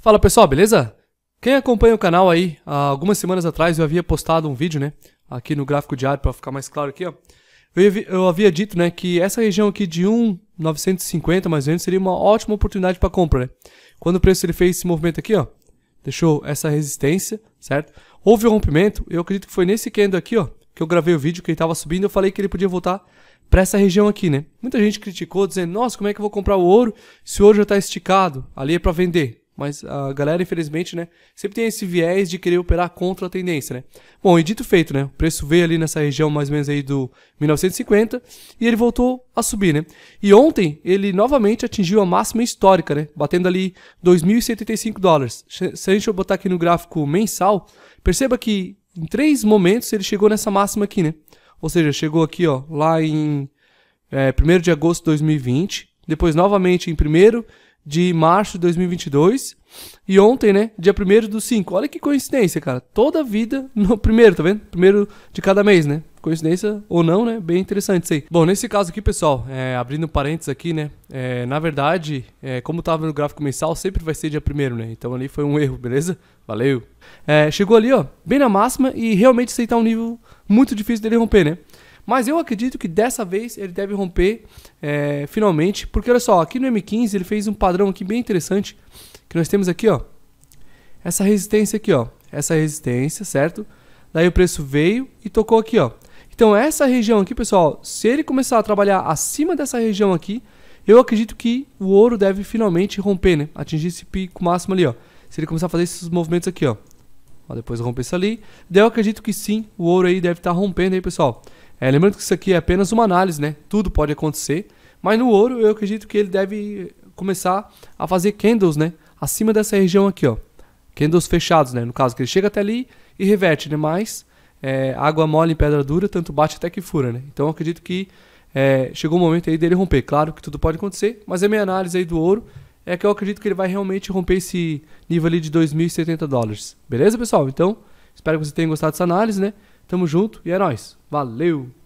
Fala pessoal, beleza? Quem acompanha o canal aí, há algumas semanas atrás eu havia postado um vídeo, né? Aqui no gráfico diário para ficar mais claro aqui, ó. Eu, eu havia dito, né, que essa região aqui de 1,950 mais ou menos seria uma ótima oportunidade para compra, né? Quando o preço ele fez esse movimento aqui, ó, deixou essa resistência, certo? Houve um rompimento, eu acredito que foi nesse candle aqui, ó, que eu gravei o vídeo que ele estava subindo, eu falei que ele podia voltar para essa região aqui, né? Muita gente criticou dizendo: "Nossa, como é que eu vou comprar o ouro se o ouro já está esticado? Ali é para vender". Mas a galera, infelizmente, né, sempre tem esse viés de querer operar contra a tendência, né? Bom, e dito feito, né? O preço veio ali nessa região mais ou menos aí do 1950 e ele voltou a subir, né? E ontem ele novamente atingiu a máxima histórica, né? Batendo ali 2.075 dólares. Se a gente botar aqui no gráfico mensal, perceba que em três momentos ele chegou nessa máxima aqui, né? Ou seja, chegou aqui, ó, lá em é, eh, 1 de agosto de 2020, depois novamente em 1 de março de 2022. E ontem, né? Dia 1 do 5. Olha que coincidência, cara. Toda vida no primeiro, tá vendo? Primeiro de cada mês, né? Coincidência ou não, né? Bem interessante isso aí. Bom, nesse caso aqui, pessoal, é, abrindo parênteses aqui, né? É, na verdade, é, como tava no gráfico mensal, sempre vai ser dia 1 né? Então ali foi um erro, beleza? Valeu. É, chegou ali, ó, bem na máxima e realmente aceitar tá um nível muito difícil dele romper, né? Mas eu acredito que dessa vez ele deve romper é, finalmente, porque olha só, aqui no M15 ele fez um padrão aqui bem interessante, que nós temos aqui, ó, essa resistência aqui, ó, essa resistência, certo? Daí o preço veio e tocou aqui, ó. Então essa região aqui, pessoal, se ele começar a trabalhar acima dessa região aqui, eu acredito que o ouro deve finalmente romper, né? Atingir esse pico máximo ali, ó. Se ele começar a fazer esses movimentos aqui, ó. ó depois romper isso ali. Daí eu acredito que sim, o ouro aí deve estar tá rompendo aí, pessoal. É, lembrando que isso aqui é apenas uma análise, né? Tudo pode acontecer. Mas no ouro, eu acredito que ele deve começar a fazer candles, né? Acima dessa região aqui, ó. Candles fechados, né? No caso, que ele chega até ali e reverte, né? Mas é, água mole em pedra dura, tanto bate até que fura, né? Então eu acredito que é, chegou o momento aí dele romper. Claro que tudo pode acontecer, mas a minha análise aí do ouro é que eu acredito que ele vai realmente romper esse nível ali de 2.070 dólares. Beleza, pessoal? Então, espero que vocês tenham gostado dessa análise, né? Tamo junto e é nóis. Valeu!